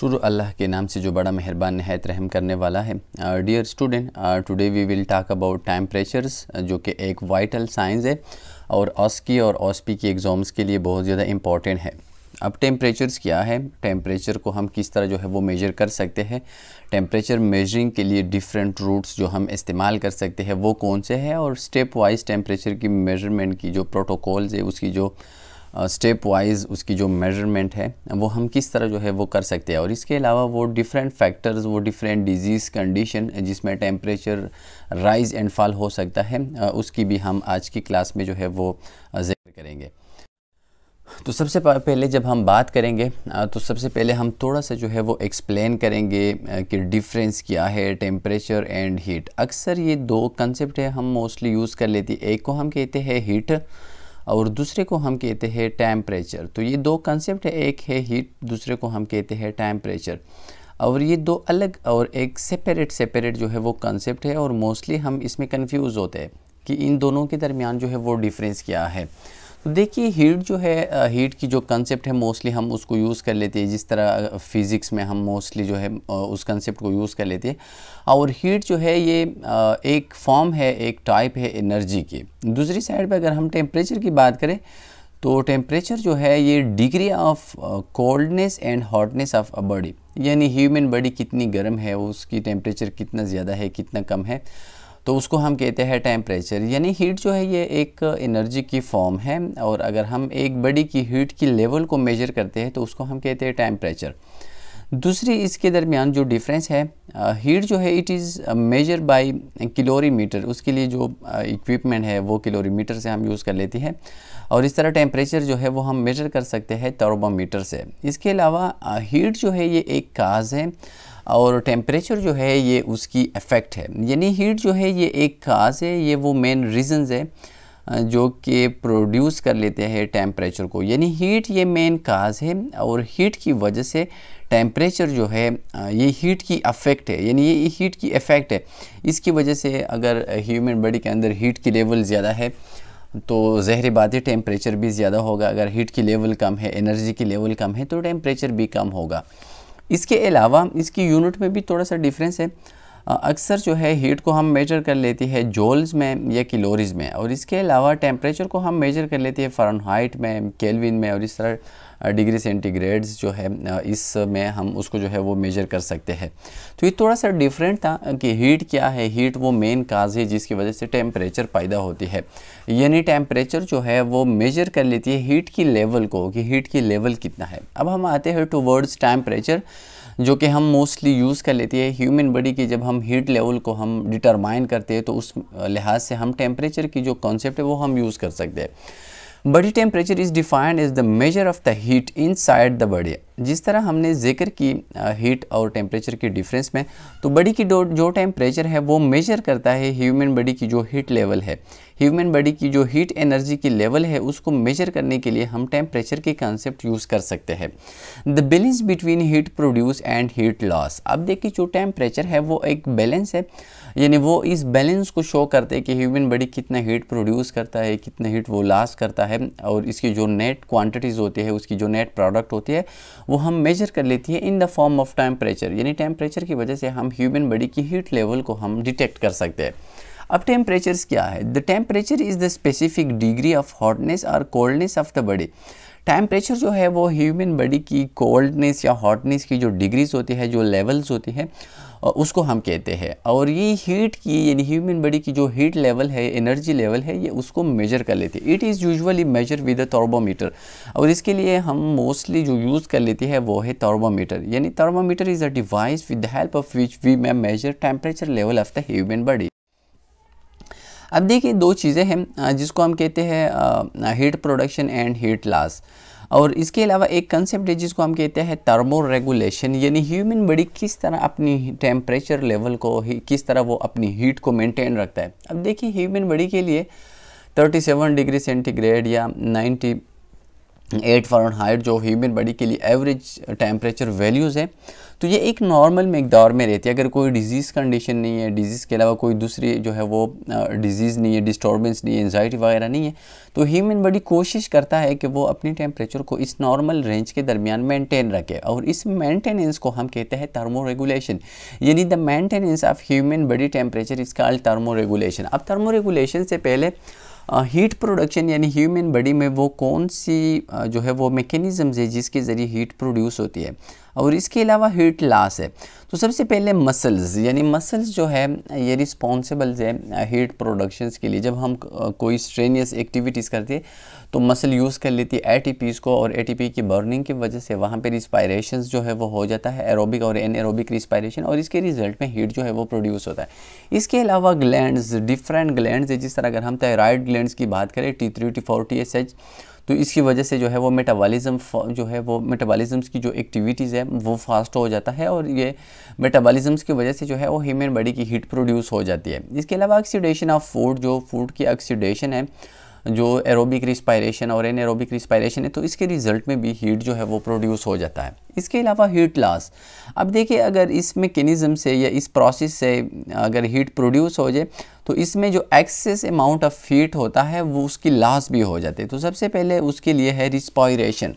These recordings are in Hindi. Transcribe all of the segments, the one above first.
शुरू अल्लाह के नाम से जो बड़ा मेहरबान नहायत रहम करने वाला है dear student today we will talk about time pressures जो कि एक वाइटल साइंस है और ऑस्की और ऑस्पी की एग्ज़ाम्स के लिए बहुत ज़्यादा इम्पॉर्टेंट है अब टेम्परेचर्स क्या है टेम्परेचर को हम किस तरह जो है वो मेजर कर सकते हैं टेम्परेचर मेजरिंग के लिए डिफरेंट रूट्स जो हम इस्तेमाल कर सकते हैं वो कौन से हैं और स्टेप वाइज टेम्परेचर की मेजरमेंट की जो प्रोटोकॉल्स है उसकी जो स्टेप वाइज उसकी जो मेजरमेंट है वो हम किस तरह जो है वो कर सकते हैं और इसके अलावा वो डिफरेंट फैक्टर्स वो डिफरेंट डिजीज़ कंडीशन जिसमें टेम्परेचर राइज एंड फॉल हो सकता है उसकी भी हम आज की क्लास में जो है वो जिक्र करेंगे तो सबसे पहले जब हम बात करेंगे तो सबसे पहले हम थोड़ा सा जो है वो एक्सप्लेन करेंगे कि डिफरेंस क्या है टेम्परेचर एंड हीट अक्सर ये दो कंसेप्ट है हम मोस्टली यूज़ कर लेते हैं एक को हम कहते हैं हीट और दूसरे को हम कहते हैं टेम्परेचर तो ये दो कंसेप्ट है एक है हीट दूसरे को हम कहते हैं टेम्परेचर और ये दो अलग और एक सेपरेट सेपरेट जो है वो कंसेप्ट है और मोस्टली हम इसमें कन्फ्यूज़ होते हैं कि इन दोनों के दरमियान जो है वो डिफरेंस क्या है तो देखिए हीट जो है हीट की जो कंसेप्ट है मोस्टली हम उसको यूज़ कर लेते हैं जिस तरह फिज़िक्स में हम मोस्टली जो है उस कंसेप्ट को यूज़ कर लेते हैं और हीट जो है ये एक फॉर्म है एक टाइप है एनर्जी की दूसरी साइड पर अगर हम टेम्परेचर की बात करें तो टेम्परेचर जो है ये degree of coldness and hotness of a body यानी ह्यूमन बॉडी कितनी गर्म है उसकी टेम्परेचर कितना ज़्यादा है कितना कम है तो उसको हम कहते हैं टेम्परेचर यानी हीट जो है ये एक एनर्जी की फॉर्म है और अगर हम एक बड़ी की हीट की लेवल को मेजर करते हैं तो उसको हम कहते हैं टेम्परेचर दूसरी इसके दरमियान जो डिफरेंस है हीट जो है it is measure by calorimeter उसके लिए जो इक्विपमेंट है वो किलोरीमीटर से हम यूज़ कर लेती है और इस तरह टेम्परेचर जो है वो हम मेजर कर सकते हैं थर्मामीटर से इसके अलावा हीट जो है ये एक काज है और टेम्परेचर जो है ये उसकी इफ़ेक्ट है यानी हीट जो है ये एक काज है ये वो मेन रीज़न्स है जो कि प्रोड्यूस कर लेते हैं टेम्परेचर को यानी हीट ये मेन काज है और हीट की वजह से टेम्परेचर जो है ये हीट की अफेक्ट है यानी ये हीट की इफ़ेक्ट है इसकी वजह से अगर ह्यूमन बॉडी के अंदर हीट की लेवल ज़्यादा है तो बात है टेम्परेचर भी ज़्यादा होगा अगर हीट की लेवल कम है एनर्जी की लेवल कम है तो टेम्परेचर भी कम होगा इसके अलावा इसकी यूनिट में भी थोड़ा सा डिफरेंस है अक्सर जो है हीट को हम मेजर कर लेती है जोल्स में या किलोरीज में और इसके अलावा टेम्परेचर को हम मेजर कर लेते हैं फ़ारनहाइट में केल्विन में और इस तरह डिग्री सेंटीग्रेड्स जो है इस में हम उसको जो है वो मेजर कर सकते हैं तो ये थोड़ा सा डिफरेंट था कि हीट क्या है हीट वो मेन काज है जिसकी वजह से टेम्परेचर पैदा होती है यानी टेम्परेचर जो है वो मेजर कर लेती है हीट की लेवल को कि हीट की लेवल कितना है अब हम आते हैं टू वर्ड्स टेम्परेचर जो कि हम मोस्टली यूज़ कर लेती है ह्यूमन बॉडी की जब हम हीट लेवल को हम डिटरमाइन करते हैं तो उस लिहाज से हम टेम्परेचर की जो कॉन्सेप्ट है वो हम यूज़ कर सकते हैं Body temperature is defined as the measure of the heat inside the body जिस तरह हमने जिक्र की हीट और टेम्परेचर की डिफरेंस में तो बॉडी की जो टेम्परेचर है वो मेजर करता है ह्यूमन बॉडी की जो हीट लेवल है ह्यूमन बॉडी की जो हीट एनर्जी की लेवल है उसको मेजर करने के लिए हम टेम्परेचर के कंसेप्ट यूज़ कर सकते हैं the balance between heat produce and heat loss अब देखिए जो टेम्परेचर है वो एक बैलेंस है यानी वो इस बैलेंस को शो करते हैं कि ह्यूमन बॉडी कितना हीट प्रोड्यूस करता है कितना हीट वो लॉस करता है और इसकी जो नेट क्वांटिटीज़ होती है उसकी जो नेट प्रोडक्ट होती है वो हम मेजर कर लेती है in the form of temperature यानी टेम्परेचर की वजह से हम ह्यूमन बॉडी की हीट लेवल को हम डिटेक्ट कर सकते हैं अब टेम्परेचर क्या है the temperature is the specific degree of hotness और coldness of the body temperature जो है वो ह्यूमन बॉडी की कोल्डनेस या हॉटनेस की जो डिग्रीज होती है जो लेवल्स होती है उसको हम कहते हैं और ये हीट की यानी ह्यूमन बॉडी की जो हीट लेवल है एनर्जी लेवल है ये उसको मेजर कर लेते हैं it is usually measure with a thermometer और इसके लिए हम मोस्टली जो यूज़ कर लेते हैं वो है थर्मोमीटर यानी thermometer is a device with the help of which we may measure temperature level of the human body अब देखिए दो चीज़ें हैं जिसको हम कहते हैं heat production and heat loss और इसके अलावा एक कंसेप्ट है जिसको हम कहते हैं थर्मो रेगुलेशन यानी ह्यूमन बॉडी किस तरह अपनी टेम्परेचर लेवल को किस तरह वो अपनी हीट को मेंटेन रखता है अब देखिए ह्यूमन बॉडी के लिए 37 डिग्री सेंटीग्रेड या 90 एट फॉर हाइट जो ह्यूमन बॉडी के लिए एवरेज टेम्परेचर वैल्यूज़ है तो ये एक नॉर्मल मकदार में रहती है अगर कोई डिजीज़ कंडीशन नहीं है डिजीज़ के अलावा कोई दूसरी जो है वो डिजीज़ नहीं है डिस्टर्बेंस नहीं है एनजाइटी वगैरह नहीं है तो ह्यूमन बॉडी कोशिश करता है कि वो अपनी टेम्परेचर को इस नॉर्मल रेंज के दरमियान मेंटेन रखे और इस मेंटेनेंस को हम कहते हैं थर्मो रेगुलेशन यानी the maintenance of human body temperature is called thermoregulation अब थर्मो रेगुलेशन से पहले हीट प्रोडक्शन यानी ह्यूमन बॉडी में वो कौन सी जो है वो मेकेनिज़म्स है जिसके ज़रिए हीट प्रोड्यूस होती है और इसके अलावा हीट लॉस है तो सबसे पहले मसल्स यानी मसल्स जो है ये रिस्पॉन्सिबल्स है हीट प्रोडक्शंस के लिए जब हम कोई स्ट्रेनियस एक्टिविटीज़ करते हैं तो मसल यूज़ कर लेती है ए को और ए की बर्निंग की वजह से वहाँ पर रिस्पायरेशन जो है वो हो जाता है एरोबिक और एन एरोबिक रिस्पायरेशन और इसके रिजल्ट में हीट जो है वो प्रोड्यूस होता है इसके अलावा ग्लैंड डिफरेंट ग्लैंड है जिस तरह अगर हम थायराइड ग्लैंड की बात करें T three T four T S H तो इसकी वजह से जो है वो मेटाबॉलिज्म जो है वो मेटाबॉलिज्म्स की जो एक्टिविटीज़ है वो फास्ट हो जाता है और ये मेटाबॉलिज्म्स की वजह से जो है वो ह्यूमन बॉडी की हीट प्रोड्यूस हो जाती है इसके अलावा ऑक्सीडेशन ऑफ फूड जो फूड की ऑक्सीडेशन है जो एरोबिक रिस्पायरेशन और एन एरोबिक रिस्पायरेशन है तो इसके रिज़ल्ट में भी हीट जो है वो प्रोड्यूस हो जाता है इसके अलावा हीट लॉस अब देखिए अगर इस मेकेनिज़म से या इस प्रोसेस से अगर हीट प्रोड्यूस हो जाए तो इसमें जो एक्सेस अमाउंट ऑफ हीट होता है वो उसकी लॉस भी हो जाती है तो सबसे पहले उसके लिए है रिस्पायरेशन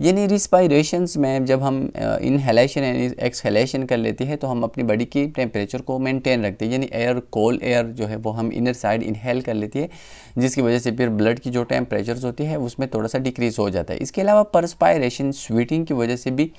यानी रिस्पायरेशन में जब हम इनहेलेशन यानी एक्सहेलेशन कर लेते हैं तो हम अपनी बॉडी की टेम्परेचर को मेनटेन रखते हैं यानी एयर कोल एयर जो है वो हम इनर साइड इनहेल कर लेती है जिसकी वजह से फिर ब्लड की जो टेम्परेचर होती है उसमें थोड़ा सा डिक्रीज़ हो जाता है इसके अलावा परस्पायरेशन स्वीटिंग की वजह से भी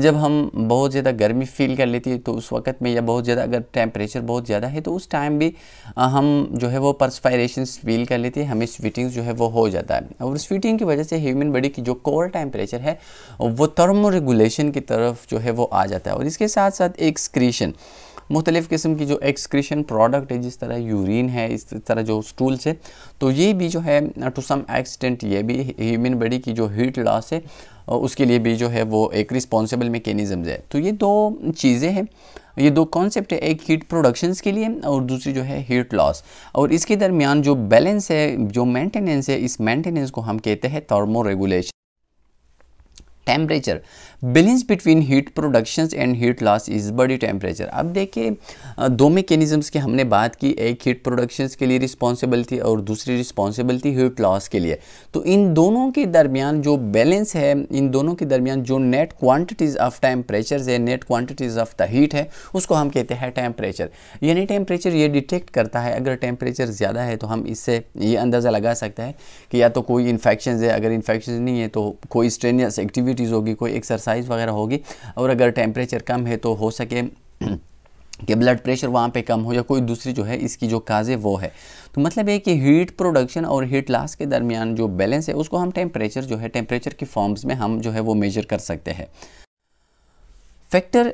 जब हम बहुत ज़्यादा गर्मी फील कर लेती है तो उस वक्त में या बहुत ज़्यादा अगर टेम्परेचर बहुत ज़्यादा है तो उस टाइम भी हम जो है वो परस्पायरेशन फील कर लेती है हमें स्वीटिंग जो है वो हो जाता है और स्वीटिंग की वजह से ह्यूमन बॉडी की जो कोर टेम्परेचर है वो थर्मो रेगुलेशन की तरफ जो है वो आ जाता है और इसके साथ साथ एक्सक्रीशन मुख्तलिफ़ किस्म की जो एक्सक्रीशन प्रोडक्ट है जिस तरह यूरिन है इस तरह जो स्टूल्स है तो ये भी जो है टू सम एक्सटेंट ये भी ह्यूमन बॉडी की जो हीट लॉस है उसके लिए भी जो है वो एक रिस्पॉन्सिबल मेकेनिज़म्स है तो ये दो चीज़ें हैं ये दो कॉन्सेप्ट है एक हीट प्रोडक्शंस के लिए और दूसरी जो है हीट लॉस और इसके दरमियान जो बैलेंस है जो मेंटेनेंस है इस मेंटेनेंस को हम कहते हैं thermoregulation temperature balance between heat production and heat loss is body temperature अब देखिए दो मेकेनिज़म्स की हमने बात की एक हीट प्रोडक्शन के लिए रिस्पॉन्सिबल थी और दूसरी रिस्पॉन्सिबल थी हीट लॉस के लिए तो इन दोनों के दरमियान जो बैलेंस है इन दोनों के दरमियान जो नेट क्वान्टिटीज़ ऑफ टेम्परेचर है net quantities of the heat है उसको हम कहते हैं टेम्परेचर यानी टेम्परेचर ये डिटेक्ट करता है अगर टेम्परेचर ज़्यादा है तो हम इससे ये अंदाज़ा लगा सकते हैं कि या तो कोई इन्फेक्शन है अगर इन्फेक्शन नहीं है तो कोई स्ट्रेनियस एक्टिविटी एक्टिविटीज़ होगी कोई एक्सरसाइज वगैरह होगी और अगर टेम्परेचर कम है तो हो सके कि ब्लड प्रेशर वहाँ पे कम हो या कोई दूसरी जो है इसकी जो काजे वो है तो मतलब है कि हीट प्रोडक्शन और हीट लॉस के दरमियान जो बैलेंस है उसको हम टेम्परेचर जो है टेम्परेचर के फॉर्म्स में हम जो है वो मेजर कर सकते हैं फैक्टर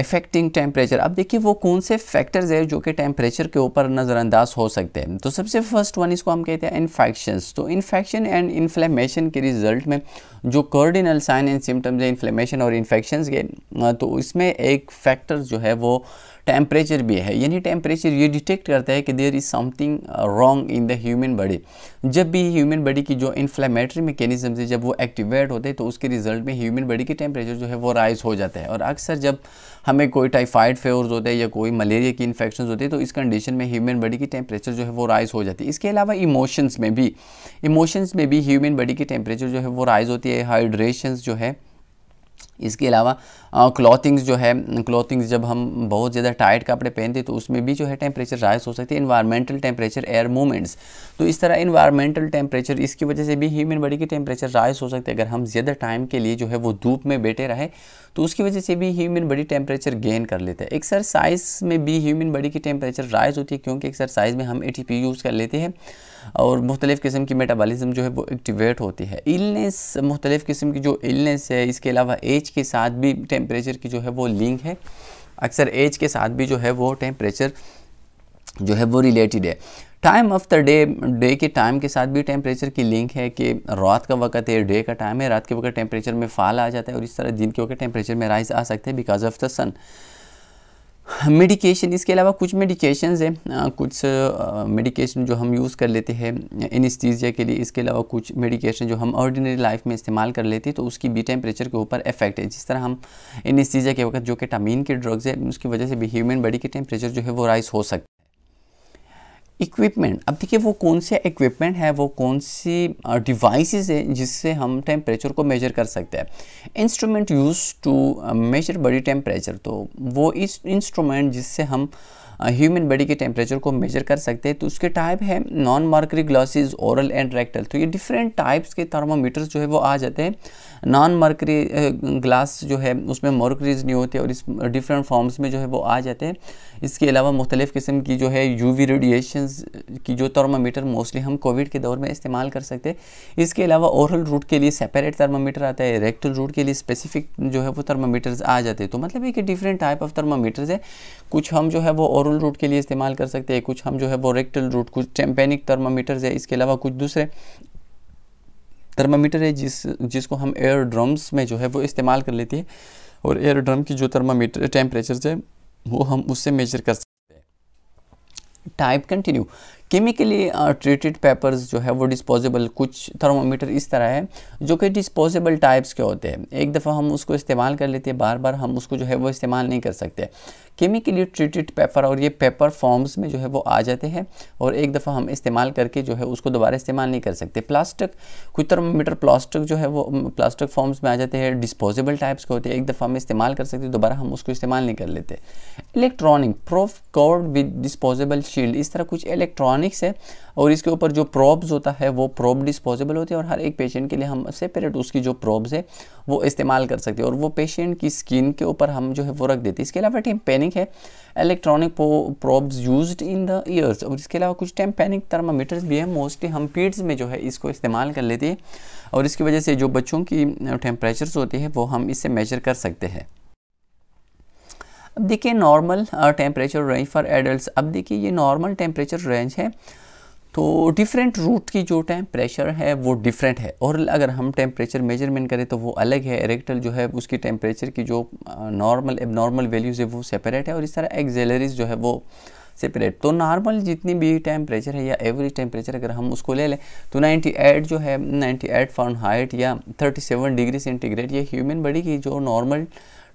इफेक्टिंग टेम्परेचर अब देखिए वो कौन से फैक्टर्स है जो कि टेम्परेचर के ऊपर नज़रअंदाज हो सकते हैं तो सबसे फर्स्ट वन इसको हम कहते हैं इन्फेक्शंस तो इन्फेक्शन एंड इन्फ्लेमेशन के रिजल्ट में जो कॉर्डिनल साइन एंड सिम्टम्स हैं इन्फ्लेमेशन और इन्फेक्शन के uh, तो इसमें एक फैक्टर जो है वो टेम्परेचर भी है यानी टेम्परेचर ये डिटेक्ट करता है कि there is something wrong in the human body जब भी ह्यूमन बॉडी की जो इन्फ्लेमेटरी मैकेनिज्म है जब वो एक्टिवेट होते हैं तो उसके रिजल्ट में ह्यूमन बॉडी की टेम्परेचर जो है वो राइज हो जाता है और अक्सर जब हमें कोई टाइफाइड फेवर्स होते हैं या कोई मलेरिया की इन्फेक्शन होती है तो इस कंडीशन में ह्यूमन बॉडी की टेम्परेचर जो है वो राइज हो जाती है इसके अलावा इमोशंस में भी इमोशंस में भी ह्यूमन बॉडी की टेम्परेचर जो है वो राइज होती है हाइड्रेशन जो है इसके अलावा क्लॉथिंग्स जो है क्लॉथिंग्स जब हम बहुत ज़्यादा टाइट कपड़े पहनते तो उसमें भी जो है टेम्परेचर राइज हो सकती है इन्वायरमेंटल टेम्परेचर एयर मूवमेंट्स तो इस तरह इन्वायरमेंटल टेम्परेचर इसकी वजह से भी ह्यूमन बॉडी की टेम्परेचर राइज हो सकती है अगर हम ज़्यादा टाइम के लिए जो है वो धूप में बैठे रहे तो उसकी वजह से भी ह्यूमन बॉडी टेम्परेचर गेन कर लेते हैं एक्सरसाइज में भी ह्यूमन बॉडी की टेम्परेचर राइज होती है क्योंकि एक्सरसाइज में हम ए यूज़ कर लेते हैं और मुख्तलिफ़ किस्म की मेटाबॉलिज्म जो है वो एक्टिवेट होती है इलनेस मुख्तलिफ़ किस्म की जो इलनेस है इसके अलावा एज के साथ भी टेम्परेचर की जो है वो लिंक है अक्सर एज के साथ भी जो है वो टेम्परेचर जो है वो रिलेटेड है time of the day day के टाइम के साथ भी टेम्परेचर की लिंक है कि रात का वक्त है डे का टाइम है रात के वक्त टेम्परेचर में फाल आ जाता है और इस तरह दिन के वक्त टेम्परेचर में राइज आ सकते हैं because of the sun medication इसके अलावा कुछ मेडिकेशन हैं कुछ मेडिकेशन जो हम यूज़ कर लेते हैं इनस्टीजिया के लिए इसके अलावा कुछ मेडिकेशन जो हम ऑर्डिनरी लाइफ में इस्तेमाल कर लेते हैं तो उसकी भी टेम्परेचर के ऊपर इफेक्ट है जिस तरह हम इनस्टीजिया के वक्त जो कि के ड्रग्स है उसकी वजह से भी ह्यूमन बॉडी के टेम्परेचर जो है वो राइज हो हैं इक्विपमेंट अब देखिए वो कौन से इक्विपमेंट है वो कौन से डिवाइसेस है जिससे हम टेम्परेचर को मेजर कर सकते हैं instrument use to measure body temperature तो वो इस इंस्ट्रूमेंट जिससे हम ह्यूमन बॉडी के टेम्परेचर को मेजर कर सकते हैं तो उसके टाइप है non mercury glasses oral and rectal तो ये डिफरेंट टाइप्स के थर्मामीटर्स जो है वो आ जाते हैं नॉन मार्करी ग्लास जो है उसमें मॉर्करीज नहीं होते और इस डिफरेंट फॉर्म्स में जो है वो आ जाते हैं इसके अलावा मुख्तलिफ़ किस्म की जो है यू वी रेडिएशन की जो थर्मामीटर मोस्टली हम कोविड के दौर में इस्तेमाल कर सकते हैं इसके अलावा औरल रूट के लिए सेपरेट थर्मामीटर आता है रेक्टल रूट के लिए स्पेसिफिक जो है वो थर्मामीटर्स आ जाते हैं तो मतलब ये कि डिफरेंट टाइप ऑफ थर्मामीटर्स है कुछ हम जो है वो औरल रूट के लिए इस्तेमाल कर सकते हैं कुछ हम जो है वो रेक्टल रूट कुछ टेम्पेनिक थर्मामीटर्स है इसके अलावा कुछ दूसरे थर्मामीटर है जिस जिसको हम एयर ड्रम्स में जो है वो इस्तेमाल कर लेते हैं और एयर ड्रम की जो थर्मामीटर टेम्परेचर है वो हम उससे मेजर कर सकते हैं type continue chemically treated papers जो है वो डिस्पोजेबल कुछ थर्मोमीटर इस तरह है जो कि डिस्पोजेबल टाइप्स के होते हैं एक दफ़ा हम उसको इस्तेमाल कर लेते हैं बार बार हम उसको जो है वो इस्तेमाल नहीं कर सकते केमिकली ट्रीटेड पेपर और ये पेपर फॉर्म्स में जो है वो आ जाते हैं और एक दफ़ा हम इस्तेमाल करके जो है उसको दोबारा इस्तेमाल नहीं कर सकते प्लास्टिक कुछ थर्मोमीटर प्लास्टिक जो है वो प्लास्टिक फॉर्म्स में आ जाते हैं डिस्पोजेबल टाइप्स के होते हैं एक दफ़ा हम इस्तेमाल कर सकते दोबारा हम उसको इस्तेमाल नहीं कर लेते electronic probe cord with disposable shield इस तरह कुछ इलेक्ट्रॉनिक इलेक्ट्रॉनिक्स है और इसके ऊपर जो प्रॉब्स होता है वो प्रॉब डिस्पोजेबल होती है और हर एक पेशेंट के लिए हम सेपरेट उसकी जो प्रॉब्स है वो इस्तेमाल कर सकते हैं और वो पेशेंट की स्किन के ऊपर हम जो है वो रख देते हैं इसके अलावा टेम्पेनिक है electronic probes use in the ears और इसके अलावा कुछ टेम्पेनिक थर्मामीटर्स भी हैं मोस्टली हम पीड्स में जो है इसको इस्तेमाल कर लेते हैं और इसकी वजह से जो बच्चों की टेम्परेचर्स होती है वो हम इससे मेजर कर सकते हैं अब देखिए normal temperature range for adult अब देखिए ये नॉर्मल टेम्परेचर रेंज है तो डिफरेंट रूट की जो टेम्परेचर है वो डिफरेंट है और अगर हम टेम्परेचर मेजरमेंट करें तो वो अलग है रेक्टल जो है उसकी टेम्परेचर की जो नॉर्मल एब नॉर्मल वैल्यूज़ है वो सेपरेट है और इस तरह एक्जेलरीज जो है वो सेपरेट तो नॉर्मल जितनी भी टेम्परेचर है या एवरेज टेम्परेचर अगर हम उसको ले लें तो 98 जो है 98 एट या 37 डिग्री सेंटीग्रेड ये ह्यूमन बॉडी की जो नॉर्मल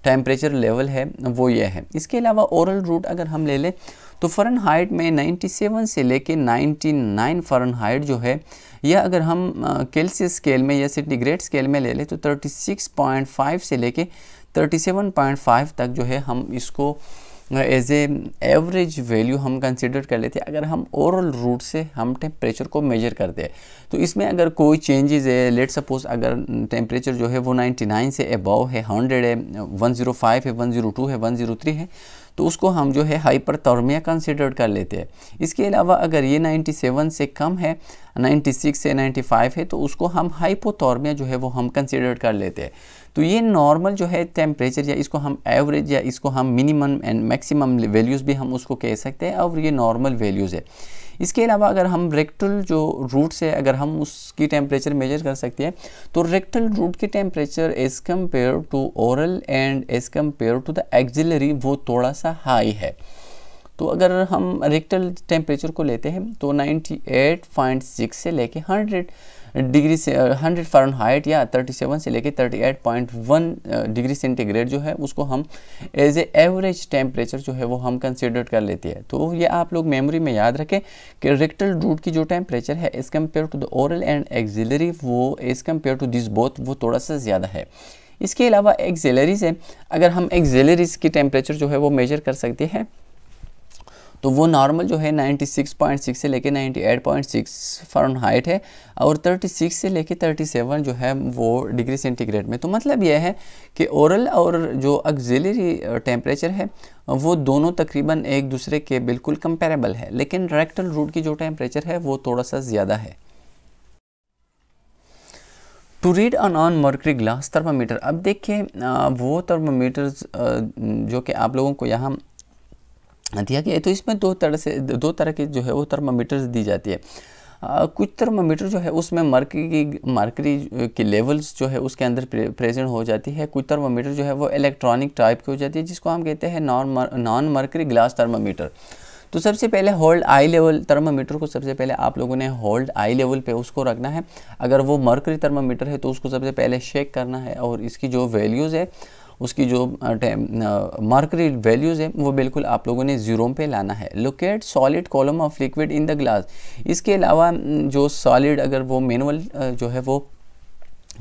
टेम्परेचर लेवल है वो ये है इसके अलावा ओरल रूट अगर हम ले लें तो फ़रन हाइट में 97 से लेके 99 फ़रन हाइट जो है या अगर हम केल्सियस स्केल में या सेंटीग्रेड स्केल में ले लें तो 36.5 से लेके 37.5 तक जो है हम इसको एज ए एवरेज वैल्यू हम कंसिडर कर लेते हैं अगर हम ओवरऑल रूट से हम टेम्परेचर को मेजर करते हैं तो इसमें अगर कोई चेंजेज़ है लेट सपोज अगर टेम्परेचर जो है वो 99 से अबव है 100 है 105 है 102 है 103 है तो उसको हम जो है हाइपर तर्मिया कंसिडर कर लेते हैं इसके अलावा अगर ये 97 से कम है 96 से 95 है तो उसको हम हाइपोतौरमिया जो है वो हम कंसिडर कर लेते हैं तो ये नॉर्मल जो है टेम्परेचर या इसको हम एवरेज या इसको हम मिनिमम एंड मैक्सिमम वैल्यूज़ भी हम उसको कह सकते हैं और ये नॉर्मल वैल्यूज़ है इसके अलावा अगर हम रेक्टल जो रूट्स है अगर हम उसकी टेम्परेचर मेजर कर सकते हैं तो रेक्टल रूट की temperature as compare to oral and as compare to the axillary वो थोड़ा सा हाई है तो अगर हम रेक्टल टेम्परेचर को लेते हैं तो 98.6 से लेके हंड्रेड डिग्री से हंड्रेड फारन हाइट या थर्टी सेवन से लेकर thirty eight point one degree centigrade जो है उसको हम एज ए एवरेज टेम्परेचर जो है वो हम कंसिडर कर लेते हैं तो ये आप लोग मेमोरी में याद रखें कि रेक्टल रूट की जो टेम्परेचर है as compare to the oral and axillary वो as compare to this both वो थोड़ा सा ज़्यादा है इसके अलावा एक्जेलरीज है अगर हम एक्जेलरीज की टेम्परेचर जो है वो मेजर कर सकते हैं तो वो नॉर्मल जो है 96.6 से लेके 98.6 फ़ारेनहाइट है और 36 से लेके 37 जो है वो डिग्री सेंटीग्रेड में तो मतलब यह है कि ओरल और जो अक्जिलरी टेम्परेचर uh, है uh, वो दोनों तकरीबन एक दूसरे के बिल्कुल कंपेरेबल है लेकिन रेक्टल रूट की जो टेम्परेचर है वो थोड़ा सा ज़्यादा है to read on on mercury glass thermometer अब देखिए uh, वो थर्मामीटर्स जो कि आप लोगों को यहाँ दिया गया है तो इसमें दो तरह से दो तरह के जो है वो थर्मामीटर दी जाती है आ, कुछ थर्मामीटर जो है उसमें मर्करी की मरकरी की लेवल्स जो है उसके अंदर प्रेजेंट हो जाती है कुछ थर्मामीटर जो है वो इलेक्ट्रॉनिक टाइप की हो जाती है जिसको हम कहते हैं non non mercury glass thermometer तो सबसे पहले होल्ड आई लेवल थर्मामीटर को सबसे पहले आप लोगों ने होल्ड आई लेवल पे उसको रखना है अगर वो मर्करी थर्मामीटर है तो उसको सबसे पहले शेक करना है और इसकी जो वैल्यूज़ है उसकी जो मार्करी वैल्यूज़ है वो बिल्कुल आप लोगों ने ज़ीरो पे लाना है locate solid column of liquid in the glass इसके अलावा जो सॉलिड अगर वो मैनुअल जो है वो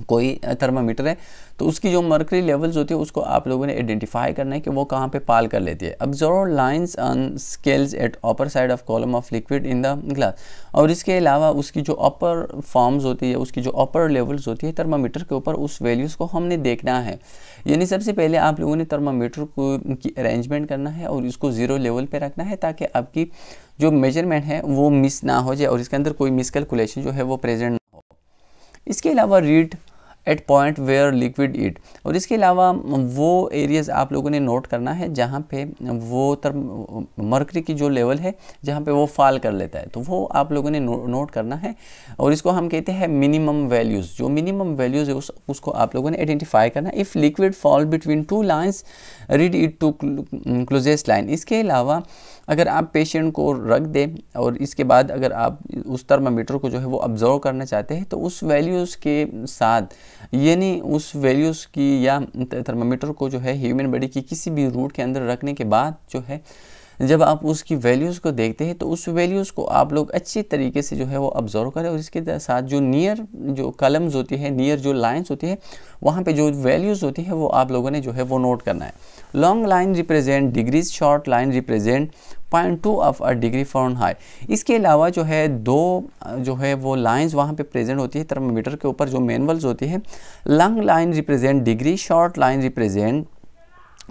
कोई थर्मामीटर है तो उसकी जो मर्करी लेवल्स होती है उसको आप लोगों ने आइडेंटिफाई करना है कि वो कहाँ पे पाल कर लेती है observe lines on scales at upper side of column of liquid in the glass और इसके अलावा उसकी जो अपर फॉर्म्स होती है उसकी जो अपर लेवल्स होती है थर्मामीटर के ऊपर उस वैल्यूज़ को हमने देखना है यानी सबसे पहले आप लोगों ने थर्मामीटर को की अरेंजमेंट करना है और इसको ज़ीरो लेवल पर रखना है ताकि आपकी जो मेजरमेंट है वो मिस ना हो जाए और इसके अंदर कोई मिसकैलकुलेशन जो है वो प्रेजेंट इसके अलावा read at point where liquid it और इसके अलावा वो एरियाज़ आप लोगों ने नोट करना है जहाँ पे वो तर मरकरी की जो लेवल है जहाँ पे वो फॉल कर लेता है तो वो आप लोगों ने नो, नोट करना है और इसको हम कहते हैं मिनिमम वैल्यूज़ जो मिनिमम वैल्यूज़ है उस, उसको आप लोगों ने आइडेंटिफाई करना है if liquid fall between two lines read it to closest line इसके अलावा अगर आप पेशेंट को रख दें और इसके बाद अगर आप उस थर्मामीटर को जो है वो ऑब्ज़र्व करना चाहते हैं तो उस वैल्यूज़ के साथ यानी उस वैल्यूज़ की या थर्मामीटर को जो है ह्यूमन बॉडी की किसी भी रूट के अंदर रखने के बाद जो है जब आप उसकी वैल्यूज़ को देखते हैं तो उस वैल्यूज़ को आप लोग अच्छी तरीके से जो है वो ऑब्जर्व करें और इसके साथ जो नियर जो कलम्स होती है नियर जो लाइन्स होती है वहाँ पर जो वैल्यूज़ होती है वो आप लोगों ने जो है वो नोट करना है long line represent degrees short line represent point two of a degree fahrenheit इसके अलावा जो है दो जो है वो लाइन्स वहाँ पे प्रेजेंट होती है थर्मामीटर के ऊपर जो मैनुअल्स होती है long line represent degree short line represent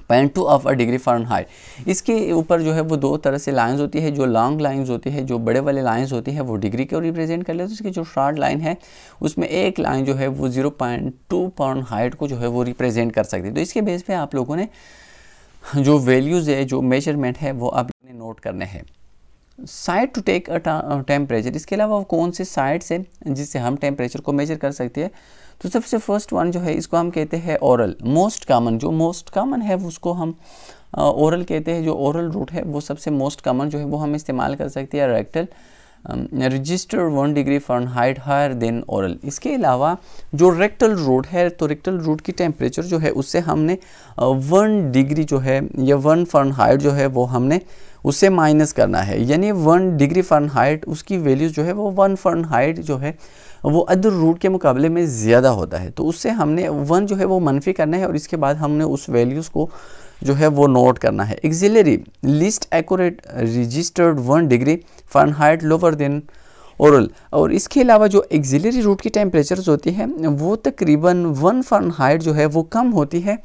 point two of a degree height इसके ऊपर जो है वो दो तरह से लाइंस होती है जो लॉन्ग लाइंस होती है जो बड़े वाले लाइंस होती है वो डिग्री को रिप्रेजेंट कर लेते हैं तो इसकी जो शॉर्ट लाइन है उसमें एक लाइन जो है वो zero point two fahrenheit को जो है वो रिप्रेजेंट कर सकती है तो इसके बेस पे आप लोगों ने जो वैल्यूज़ है जो मेजरमेंट है वो आप नोट करने हैं side to take a temperature इसके अलावा कौन से साइड्स से जिससे हम टेम्परेचर को मेजर कर सकते हैं तो सबसे फर्स्ट वन जो है इसको हम कहते हैं औरल मोस्ट कामन जो मोस्ट कामन है उसको हम औरल uh, कहते हैं जो औरल रूट है वो सबसे मोस्ट कामन जो है वो हम इस्तेमाल कर सकते हैं rectal register one degree fahrenheit higher than oral इसके अलावा जो रेक्टल रूट है तो रेक्टल रूट की टेम्परेचर जो है उससे हमने वन डिग्री जो है या वन फर्न हाइट जो है वो हमने उससे माइनस करना है यानी वन डिग्री फर्न हाइट उसकी वैल्यूज़ जो है वो वन फर्न हाइट जो है वो अदर रूट के मुकाबले में ज़्यादा होता है तो उससे हमने वन जो है वो मनफी करना है और इसके बाद हमने उस वैल्यूज़ को जो है वो नोट करना है axillary least accurate registered one degree height lower than oral और इसके अलावा जो एक्जिलरी रूट की टेम्परेचर होती है वो तकरीबन वन हाइट जो है वो कम होती है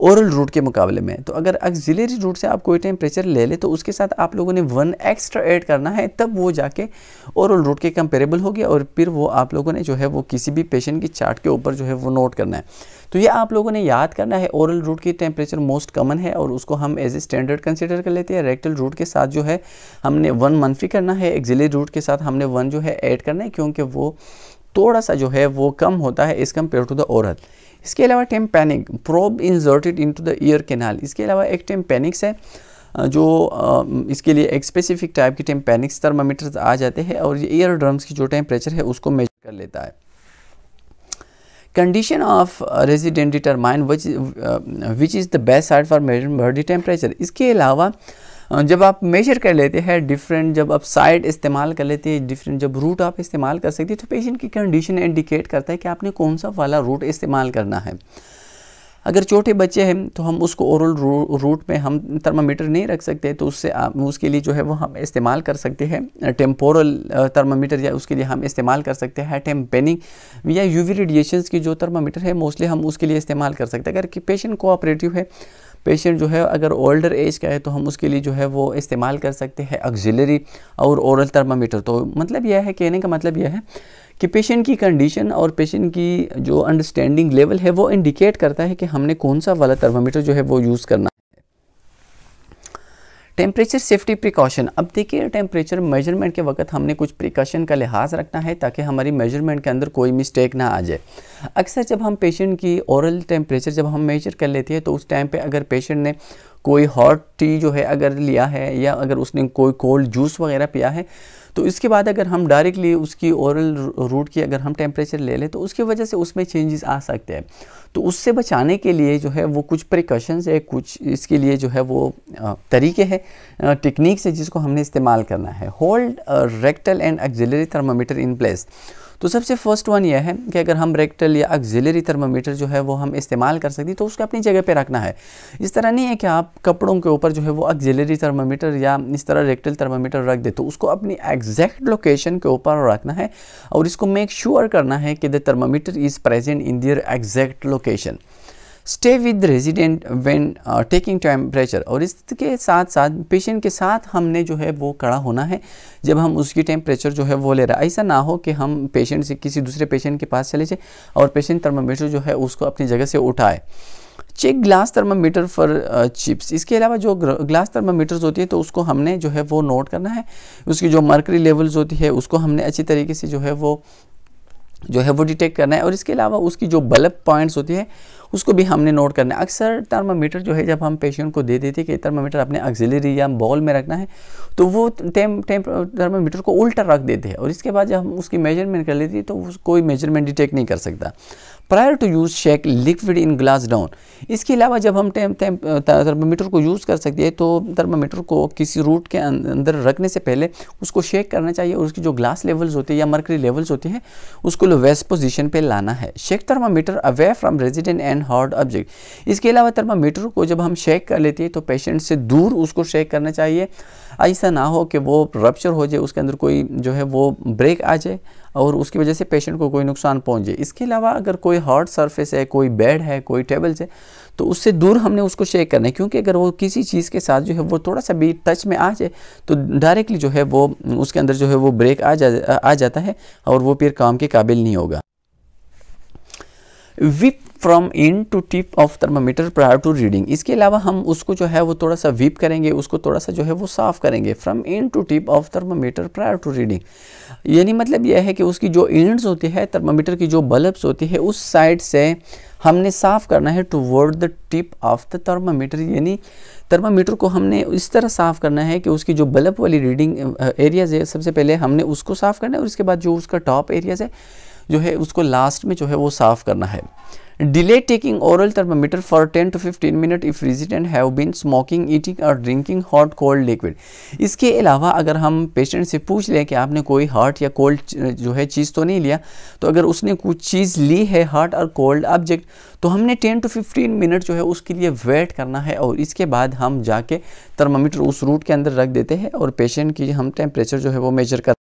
ओरल रूट के मुकाबले में तो अगर एक्जिलरी रूट से आप कोई टेम्परेचर ले ले तो उसके साथ आप लोगों ने वन एक्स्ट्रा ऐड करना है तब वो जाके ओरल रूट के कंपेरेबल हो गया और फिर वो आप लोगों ने जो है वो किसी भी पेशेंट की चार्ट के ऊपर जो है वो नोट करना है तो ये आप लोगों ने याद करना है ओरल रूट की टेम्परेचर मोस्ट कमन है और उसको हम एज ए स्टैंडर्ड कंसिडर कर लेते हैं रेक्टल रूट के साथ जो है हमने वन मनफी करना है एक्जिलरी रूट के साथ हमने वन जो है ऐड करना है क्योंकि वो थोड़ा सा जो है वो कम होता है इस कम्पेयर टू द औरल इसके अलावा panic probe inserted into the ear canal इसके अलावा एक टेम्पैनिक्स है जो इसके लिए एक स्पेसिफिक टाइप की टेम्पैनिक्स थर्मामीटर्स आ जाते हैं और ये ईयर ड्रम्स की जो टेम्परेचर है उसको मेजर कर लेता है condition of resident determine which is the best side for measure body temperature इसके अलावा जब आप मेजर कर लेते हैं डिफरेंट जब आप साइड इस्तेमाल कर लेते हैं डिफरेंट जब रूट आप इस्तेमाल कर सकते हैं तो पेशेंट की कंडीशन इंडिकेट करता है कि आपने कौन सा वाला रूट इस्तेमाल करना है अगर छोटे बच्चे हैं तो हम उसको औरल रू, रूट में हम थर्मामीटर नहीं रख सकते तो उससे उसके लिए जो है वो हम इस्तेमाल कर सकते हैं टेम्पोरल थर्मामीटर या उसके लिए हम इस्तेमाल कर सकते हैं टेम्पेनिंग या यूवी रेडिएशंस की जो थर्मामीटर है मोस्टली हम उसके लिए इस्तेमाल कर सकते हैं अगर कि पेशेंट कोऑपरेटिव है पेशेंट जो है अगर ओल्डर एज का है तो हम उसके लिए जो है वो इस्तेमाल कर सकते हैं एक्जिलरी और ओरल थर्मामीटर तो मतलब यह है कहने का मतलब यह है कि पेशेंट की कंडीशन और पेशेंट की जो अंडरस्टैंडिंग लेवल है वो इंडिकेट करता है कि हमने कौन सा वाला थर्मामीटर जो है वो यूज़ करना टेम्परेचर सेफ्टी प्रिकॉशन अब देखिए टेम्परेचर मेजरमेंट के वक्त हमने कुछ प्रिकॉशन का लिहाज रखना है ताकि हमारी मेजरमेंट के अंदर कोई मिस्टेक ना आ जाए अक्सर जब हम पेशेंट की ओरल टेम्परेचर जब हम मेजर कर लेते हैं तो उस टाइम पे अगर पेशेंट ने कोई हॉट टी जो है अगर लिया है या अगर उसने कोई कोल्ड जूस वगैरह पिया है तो इसके बाद अगर हम डायरेक्टली उसकी औरल रूट की अगर हम टेम्परेचर ले लें तो उसकी वजह से उसमें चेंजेस आ सकते हैं तो उससे बचाने के लिए जो है वो कुछ प्रिकॉशंस है कुछ इसके लिए जो है वो तरीके हैं टेक्निक्स है जिसको हमने इस्तेमाल करना है hold rectal and axillary thermometer in place तो सबसे फर्स्ट वन यह है कि अगर हम रेक्टल या अक्जिलरी थर्मामीटर जो है वो हम इस्तेमाल कर सकती तो उसको अपनी जगह पे रखना है इस तरह नहीं है कि आप कपड़ों के ऊपर जो है वो अक्जिलरी थर्मामीटर या इस तरह रेक्टल थर्मामीटर रख दे तो उसको अपनी एग्जैक्ट लोकेशन के ऊपर रखना है और इसको मेक श्योर sure करना है कि the thermometer is present in their exact location stay with resident when taking temperature और इसके साथ साथ पेशेंट के साथ हमने जो है वो कड़ा होना है जब हम उसकी टेम्परेचर जो है वो ले रहा है ऐसा ना हो कि हम पेशेंट से किसी दूसरे पेशेंट के पास चले जाए और पेशेंट थर्मामीटर जो है उसको अपनी जगह से उठाए check glass thermometer for chips इसके अलावा जो ग्लास थर्मामीटर्स होती है तो उसको हमने जो है वो नोट करना है उसकी जो मर्करी लेवल्स होती है उसको हमने अच्छी तरीके से जो है वो जो है वो डिटेक्ट करना है और इसके अलावा उसकी जो बल्ब पॉइंट्स होती है उसको भी हमने नोट करना है अक्सर थर्मामीटर जो है जब हम पेशेंट को दे देते हैं कि थर्मामीटर अपने ऑक्सिलरी या बॉल में रखना है तो वो टेम टेम थर्मामीटर को उल्टा रख देते हैं और इसके बाद जब हम उसकी मेजरमेंट कर लेते हैं तो कोई मेजरमेंट डिटेक्ट नहीं कर सकता prior to use shake liquid in glass down इसके अलावा जब हम टेम थर्मामीटर को यूज़ कर सकते हैं तो थर्मामीटर को किसी रूट के अं, अंदर रखने से पहले उसको शेक करना चाहिए और उसकी जो ग्लास लेवल्स होते हैं या मरकरी लेवल्स होते हैं उसको वेस्ट पोजिशन पर लाना है shake thermometer away from resident and hard object इसके अलावा थर्मामीटर को जब हम शेक कर लेते हैं तो पेशेंट से दूर उसको शेक करना चाहिए ऐसा ना हो कि वो रप्चर हो जाए उसके अंदर कोई जो है वो ब्रेक आ जाए और उसकी वजह से पेशेंट को कोई नुकसान पहुंचे इसके अलावा अगर कोई हार्ड सरफेस है कोई बेड है कोई टेबल्स है तो उससे दूर हमने उसको चेक करना है क्योंकि अगर वो किसी चीज़ के साथ जो है वो थोड़ा सा भी टच में आ जाए तो डायरेक्टली जो है वो उसके अंदर जो है वो ब्रेक आ जा आ जाता है और वो फिर काम के काबिल नहीं होगा wipe from end to tip of thermometer prior to reading इसके अलावा हम उसको जो है वो थोड़ा सा वीप करेंगे उसको थोड़ा सा जो है वो साफ़ करेंगे from end to tip of thermometer prior to reading यानी मतलब यह है कि उसकी जो एंड्स होती है थर्मामीटर की जो बल्ब्स होती है उस साइड से हमने साफ़ करना है toward the tip of the thermometer यानी थर्मामीटर को हमने इस तरह साफ़ करना है कि उसकी जो बल्ब वाली रीडिंग एरियाज़ है सबसे पहले हमने उसको साफ़ करना है और इसके बाद जो उसका टॉप एरियाज़ है जो है उसको लास्ट में जो है वो साफ़ करना है delay taking oral thermometer for 10 to 15 minute if resident have been smoking eating और ड्रिंकिंग हॉट कोल्ड लिक्विड इसके अलावा अगर हम पेशेंट से पूछ लें कि आपने कोई हॉट या कोल्ड जो है चीज़ तो नहीं लिया तो अगर उसने कुछ चीज़ ली है हॉट और कोल्ड ऑब्जेक्ट तो हमने 10 टू 15 मिनट जो है उसके लिए वेट करना है और इसके बाद हम जाके थर्मामीटर उस रूट के अंदर रख देते हैं और पेशेंट की हम टेम्परेचर जो है वो मेजर कर